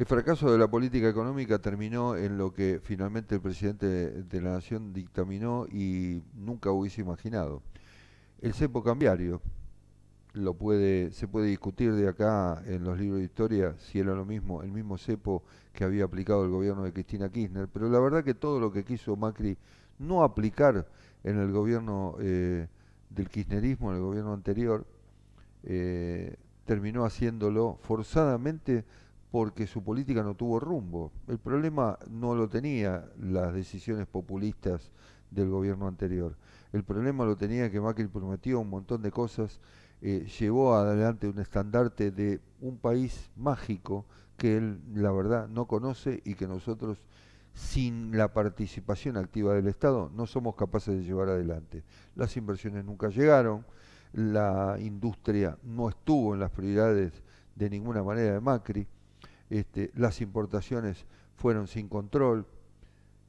El fracaso de la política económica terminó en lo que finalmente el presidente de la Nación dictaminó y nunca hubiese imaginado. El cepo cambiario lo puede, se puede discutir de acá en los libros de historia si era lo mismo, el mismo cepo que había aplicado el gobierno de Cristina Kirchner, pero la verdad que todo lo que quiso Macri no aplicar en el gobierno eh, del kirchnerismo, en el gobierno anterior, eh, terminó haciéndolo forzadamente porque su política no tuvo rumbo. El problema no lo tenía las decisiones populistas del gobierno anterior. El problema lo tenía que Macri prometió un montón de cosas, eh, llevó adelante un estandarte de un país mágico que él, la verdad, no conoce y que nosotros, sin la participación activa del Estado, no somos capaces de llevar adelante. Las inversiones nunca llegaron, la industria no estuvo en las prioridades de ninguna manera de Macri este, las importaciones fueron sin control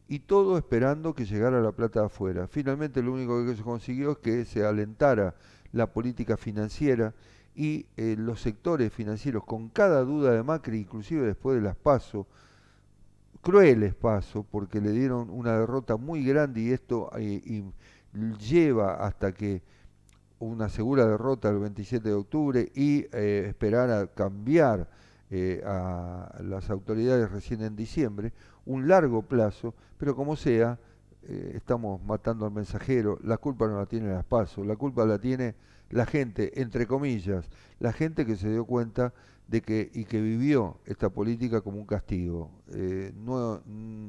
y todo esperando que llegara la plata afuera. Finalmente lo único que se consiguió es que se alentara la política financiera y eh, los sectores financieros con cada duda de Macri, inclusive después de las PASO, crueles PASO, porque le dieron una derrota muy grande y esto eh, lleva hasta que una segura derrota el 27 de octubre y eh, esperar a cambiar eh, a las autoridades recién en diciembre, un largo plazo, pero como sea, eh, estamos matando al mensajero, la culpa no la tiene las PASO, la culpa la tiene la gente, entre comillas, la gente que se dio cuenta de que y que vivió esta política como un castigo. Eh, mm,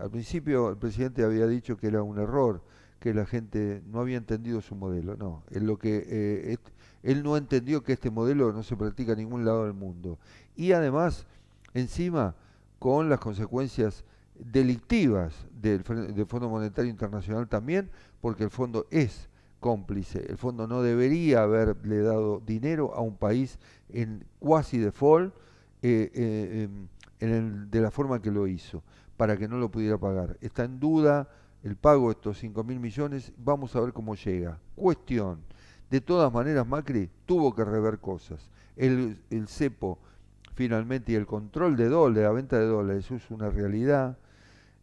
al principio el presidente había dicho que era un error, que la gente no había entendido su modelo. No, es lo que él no entendió que este modelo no se practica en ningún lado del mundo. Y además, encima, con las consecuencias delictivas del, Fondo Monetario Internacional también, porque el fondo es cómplice. El fondo no debería haberle dado dinero a un país en cuasi default eh, eh, em, de la forma que lo hizo, para que no lo pudiera pagar. Está en duda el pago de estos 5.000 mil millones, vamos a ver cómo llega. Cuestión, de todas maneras, Macri tuvo que rever cosas. El, cepo, finalmente, y el control de dólares, la venta de dólares, eso es una realidad.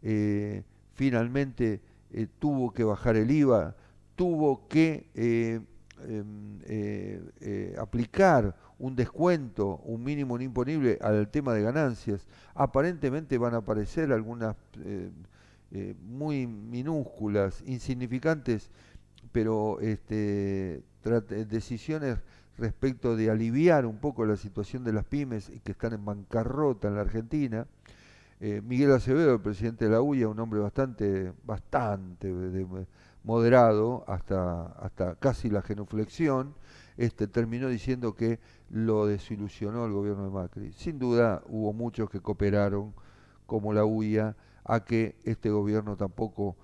Eh, finalmente eh, tuvo que bajar el IVA, tuvo que eh, em, aplicar un descuento, un mínimo imponible al tema de ganancias. Aparentemente van a aparecer algunas muy minúsculas, insignificantes pero este, decisiones respecto de aliviar un poco la situación de las pymes que están en bancarrota en la Argentina. Eh, Miguel Acevedo, el presidente de la UIA, un hombre bastante, bastante moderado hasta, hasta casi la genuflexión, este, terminó diciendo que lo desilusionó el gobierno de Macri. Sin duda hubo muchos que cooperaron, como la UIA, a que este gobierno tampoco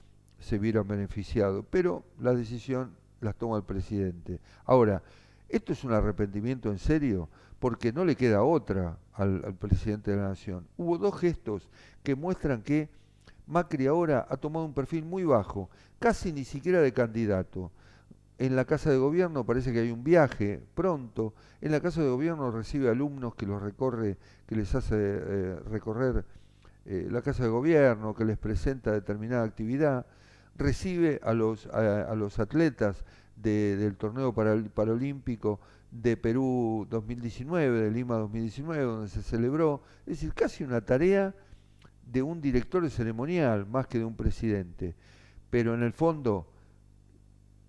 se vieron beneficiado, pero la decisión la toma el presidente. Ahora, ¿esto es un arrepentimiento en serio? Porque no le queda otra al, presidente de la Nación. Hubo dos gestos que muestran que Macri ahora ha tomado un perfil muy bajo, casi ni siquiera de candidato. En la Casa de Gobierno parece que hay un viaje pronto. En la Casa de Gobierno recibe alumnos que los recorre, que les hace eh, recorrer eh, la Casa de Gobierno, que les presenta determinada actividad recibe a los, a, los atletas del torneo paralímpico de Perú 2019, de Lima 2019, donde se celebró, es decir, casi una tarea de un director ceremonial más que de un presidente. Pero en el fondo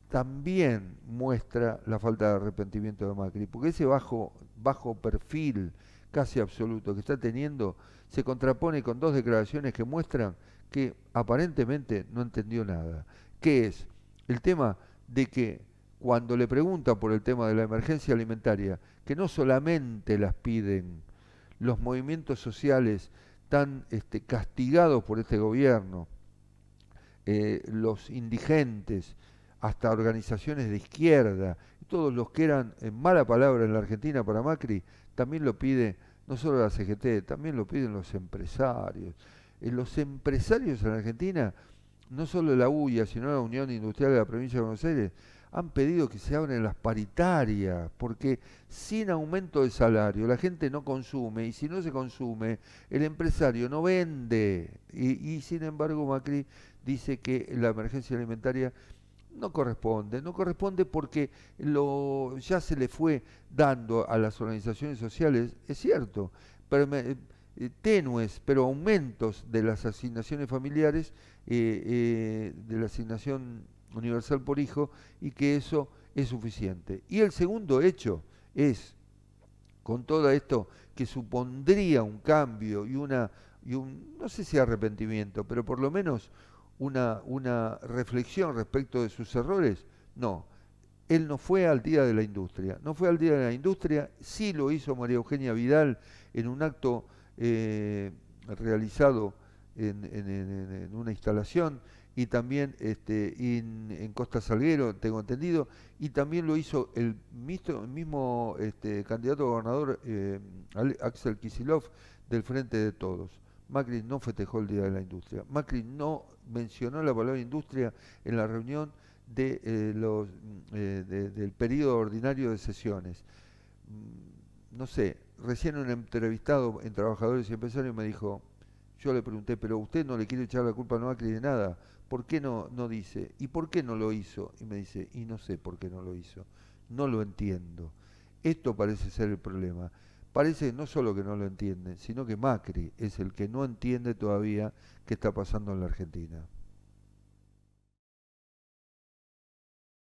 también muestra la falta de arrepentimiento de Macri, porque ese bajo, bajo perfil casi absoluto que está teniendo se contrapone con dos declaraciones que muestran que aparentemente no entendió nada, que es el tema de que cuando le pregunta por el tema de la emergencia alimentaria, que no solamente las piden los movimientos sociales tan este, castigados por este gobierno, eh, los indigentes, hasta organizaciones de izquierda, todos los que eran en mala palabra en la Argentina para Macri, también lo pide no solo la CGT, también lo piden los empresarios, eh, los empresarios en Argentina, no solo la UIA, sino la Unión Industrial de la Provincia de Buenos Aires, han pedido que se abren las paritarias, porque sin aumento de salario la gente no consume, y si no se consume, el empresario no vende. Y, sin embargo Macri dice que la emergencia alimentaria no corresponde, no corresponde porque lo, ya se le fue dando a las organizaciones sociales, es cierto, pero eh, tenues, pero aumentos de las asignaciones familiares, eh, eh, de la asignación universal por hijo, y que eso es suficiente. Y el segundo hecho es, con todo esto, que supondría un cambio y una, y un, no sé si arrepentimiento, pero por lo menos una, una reflexión respecto de sus errores, no, él no fue al Día de la Industria. No fue al Día de la Industria, sí lo hizo María Eugenia Vidal en un acto eh, realizado en, una instalación y también este, en Costa Salguero, tengo entendido, y también lo hizo el mismo, este, candidato a gobernador eh, Axel Kisilov del Frente de Todos. Macri no festejó el Día de la Industria. Macri no mencionó la palabra industria en la reunión de, eh, los, mm, del periodo ordinario de sesiones. Mm, no sé, recién un entrevistado en Trabajadores y Empresarios me dijo, yo le pregunté, pero usted no le quiere echar la culpa a Macri de nada, ¿por qué no, no dice? ¿Y por qué no lo hizo? Y me dice, y no sé por qué no lo hizo, no lo entiendo. Esto parece ser el problema. Parece no solo que no lo entiende, sino que Macri es el que no entiende todavía qué está pasando en la Argentina.